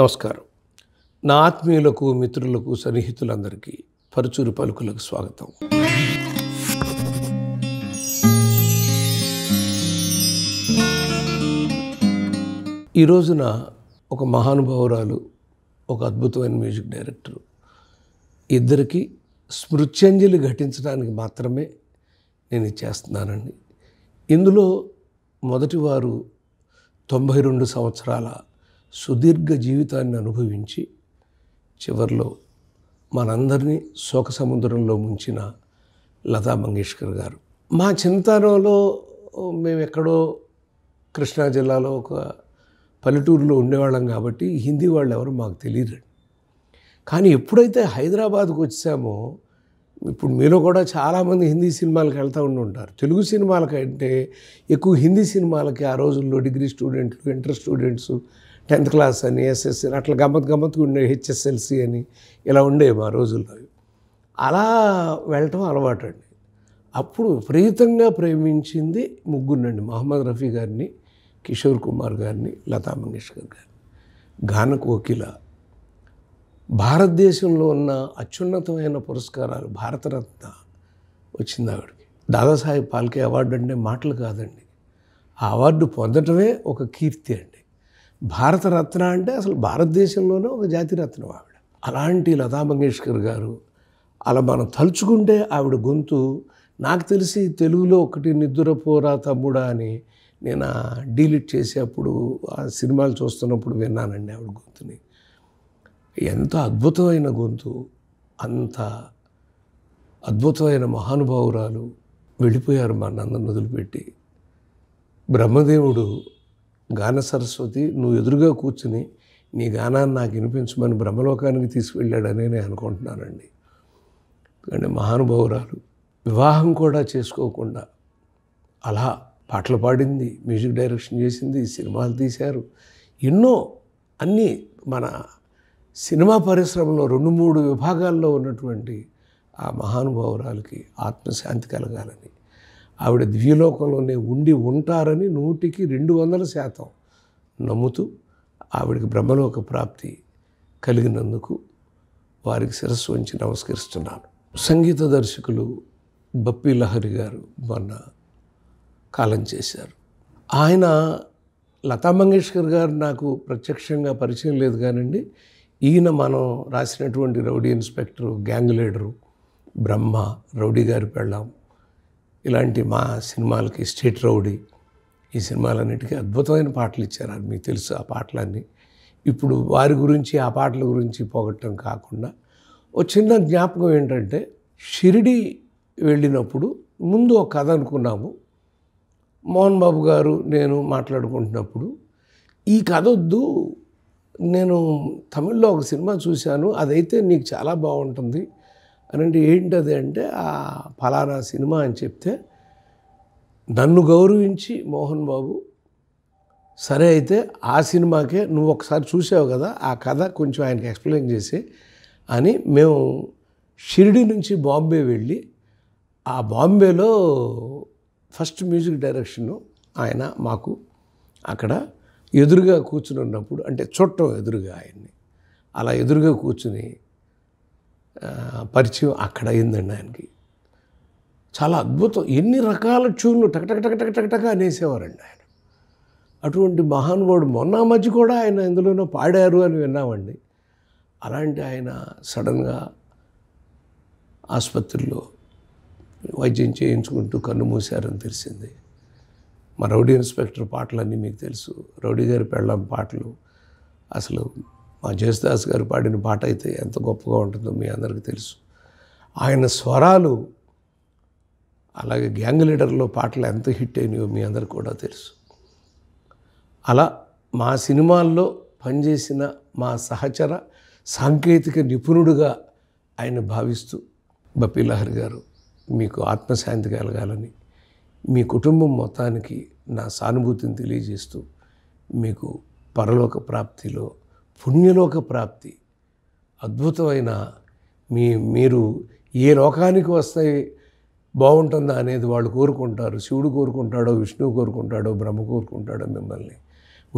నమస్కారం నా ఆత్మీయులకు మిత్రులకు సన్నిహితులందరికీ పరుచూరు పలుకులకు స్వాగతం ఈ రోజున ఒక మహానుభావురాలు ఒక అద్భుతమైన మ్యూజిక్ డైరెక్టరు ఇద్దరికి స్మృత్యంజలి ఘటించడానికి మాత్రమే నేను చేస్తున్నానండి ఇందులో మొదటివారు తొంభై రెండు సంవత్సరాల సుదీర్ఘ జీవితాన్ని అనుభవించి చివరిలో మనందరినీ శోక సముద్రంలో ముంచిన లతా మంగేష్కర్ గారు మా చిన్నతనంలో మేము ఎక్కడో కృష్ణా జిల్లాలో ఒక పల్లెటూరులో ఉండేవాళ్ళం కాబట్టి హిందీ వాళ్ళు ఎవరు మాకు తెలియదు కానీ ఎప్పుడైతే హైదరాబాద్కు వచ్చామో ఇప్పుడు మీలో కూడా చాలామంది హిందీ సినిమాలకు వెళ్తూ ఉండి ఉంటారు తెలుగు సినిమాలకంటే ఎక్కువ హిందీ సినిమాలకి ఆ రోజుల్లో డిగ్రీ స్టూడెంట్లు ఇంటర్ స్టూడెంట్స్ టెన్త్ క్లాస్ అని ఎస్ఎస్సి అట్లా గమ్మత్ గమ్మత్తుగా ఉండే హెచ్ఎస్ఎల్సి అని ఇలా ఉండేవి మా రోజుల్లో అలా వెళ్ళటం అలవాటు అండి అప్పుడు విపరీతంగా ప్రేమించింది ముగ్గురునండి మహమ్మద్ రఫీ గారిని కిషోర్ కుమార్ గారిని లతా మంగేష్కర్ గారిని గాన కోకిల భారతదేశంలో ఉన్న అత్యున్నతమైన పురస్కారాలు భారతరత్న వచ్చింది ఆవిడకి దాదాసాహెబ్ పాల్కే అవార్డు అంటే మాటలు కాదండి ఆ అవార్డు పొందటమే ఒక కీర్తి అండి భారతరత్న అంటే అసలు భారతదేశంలోనే ఒక జాతిరత్నం ఆవిడ అలాంటి లతా మంగేష్కర్ గారు అలా మనం తలుచుకుంటే ఆవిడ గొంతు నాకు తెలిసి తెలుగులో ఒకటి నిద్రపోరా తమ్ముడా అని నేను డీలీట్ చేసేప్పుడు ఆ సినిమాలు చూస్తున్నప్పుడు విన్నానండి ఆవిడ గొంతుని ఎంత అద్భుతమైన గొంతు అంత అద్భుతమైన మహానుభావురాలు వెళ్ళిపోయారు మా నన్ను వదిలిపెట్టి బ్రహ్మదేవుడు గాన సరస్వతి నువ్వు ఎదురుగా కూర్చుని నీ గానాన్ని నాకు వినిపించమని బ్రహ్మలోకానికి తీసుకువెళ్ళాడని నేను అనుకుంటున్నానండి ఎందుకంటే మహానుభావురాలు వివాహం కూడా చేసుకోకుండా అలా పాటలు పాడింది మ్యూజిక్ డైరెక్షన్ చేసింది సినిమాలు తీశారు ఎన్నో అన్నీ మన సినిమా పరిశ్రమలో రెండు మూడు విభాగాల్లో ఉన్నటువంటి ఆ మహానుభావురాలకి ఆత్మశాంతి కలగాలని ఆవిడ ద్వ్యలోకంలోనే ఉండి ఉంటారని నూటికి రెండు వందల శాతం నమ్ముతూ ఆవిడకి బ్రహ్మలోక ప్రాప్తి కలిగినందుకు వారికి శిరస్సు వంచి నమస్కరిస్తున్నాను సంగీత దర్శకులు బప్పి లహరి గారు మొన్న కాలం చేశారు ఆయన లతా మంగేష్కర్ గారు నాకు ప్రత్యక్షంగా పరిచయం లేదు కానండి ఈయన మనం రాసినటువంటి rowdy inspector gang leader Brahma rowdy గారి పెళ్ళాం ఇలాంటి మా సినిమాలకి స్టేట్ రౌడీ ఈ సినిమాలన్నిటికీ అద్భుతమైన పాటలు ఇచ్చారు మీకు తెలుసు ఆ పాటలన్నీ ఇప్పుడు వారి గురించి ఆ పాటల గురించి పోగొట్టడం కాకుండా ఓ చిన్న జ్ఞాపకం ఏంటంటే షిరిడి వెళ్ళినప్పుడు ముందు ఒక కథ అనుకున్నాము మోహన్ బాబు గారు నేను మాట్లాడుకుంటున్నప్పుడు ఈ కథ వద్దు నేను తమిళ్లో ఒక సినిమా చూశాను అదైతే నీకు చాలా బాగుంటుంది అని అంటే ఏంటది అంటే ఆ ఫలానా సినిమా అని చెప్తే నన్ను గౌరవించి మోహన్ బాబు సరే అయితే ఆ సినిమాకే నువ్వు ఒకసారి చూసావు కదా ఆ కథ కొంచెం ఆయనకి ఎక్స్ప్లెయిన్ చేసి అని మేము షిరిడి నుంచి బాంబే వెళ్ళి ఆ బాంబేలో ఫస్ట్ మ్యూజిక్ డైరెక్షన్ ఆయన మాకు అక్కడ ఎదురుగా కూర్చుని ఉన్నప్పుడు అంటే చూడటం ఎదురుగా ఆయన్ని అలా ఎదురుగా కూర్చుని పరిచయం అక్కడ అయిందండి ఆయనకి చాలా అద్భుతం ఎన్ని రకాల ట్యూన్లు టక టక టక టక టక టక అనేసేవారండి ఆయన అటువంటి మహానుభావుడు మొన్న మధ్య కూడా ఆయన ఎందులోనో పాడారు అని విన్నామండి అలాంటి ఆయన సడన్గా ఆసుపత్రిలో వైద్యం చేయించుకుంటూ కన్ను మూశారని తెలిసింది మా రౌడీ ఇన్స్పెక్టర్ పాటలన్నీ మీకు తెలుసు రౌడీ గారి పెళ్ళం పాటలు అసలు మా జేసుదాస్ గారు పాడిన పాట అయితే ఎంత గొప్పగా ఉంటుందో మీ అందరికీ తెలుసు ఆయన స్వరాలు అలాగే గ్యాంగ్ లీడర్లో పాటలు ఎంత హిట్ అయినాయో మీ అందరికి కూడా తెలుసు అలా మా సినిమాల్లో పనిచేసిన మా సహచర సాంకేతిక నిపుణుడుగా ఆయన భావిస్తూ బపీలహరి గారు మీకు ఆత్మశాంతి కలగాలని మీ కుటుంబం మొత్తానికి నా సానుభూతిని తెలియజేస్తూ మీకు పరలోక ప్రాప్తిలో పుణ్యలోక ప్రాప్తి అద్భుతమైన మీ మీరు ఏ లోకానికి వస్తే బాగుంటుందా అనేది వాళ్ళు కోరుకుంటారు శివుడు కోరుకుంటాడో విష్ణువు కోరుకుంటాడో బ్రహ్మ కోరుకుంటాడో మిమ్మల్ని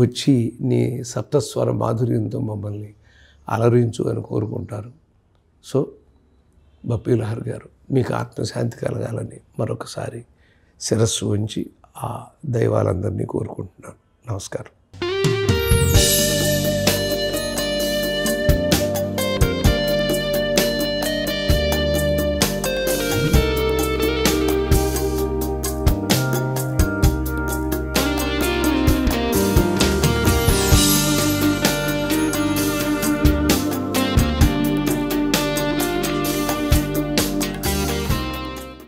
వచ్చి నీ సప్తస్వర మాధుర్యంతో మమ్మల్ని అలరించు అని కోరుకుంటారు సో బప్పిలహర్ గారు మీకు ఆత్మశాంతి కలగాలని మరొకసారి శిరస్సు ఉంచి ఆ దైవాలందరినీ కోరుకుంటున్నాను నమస్కారం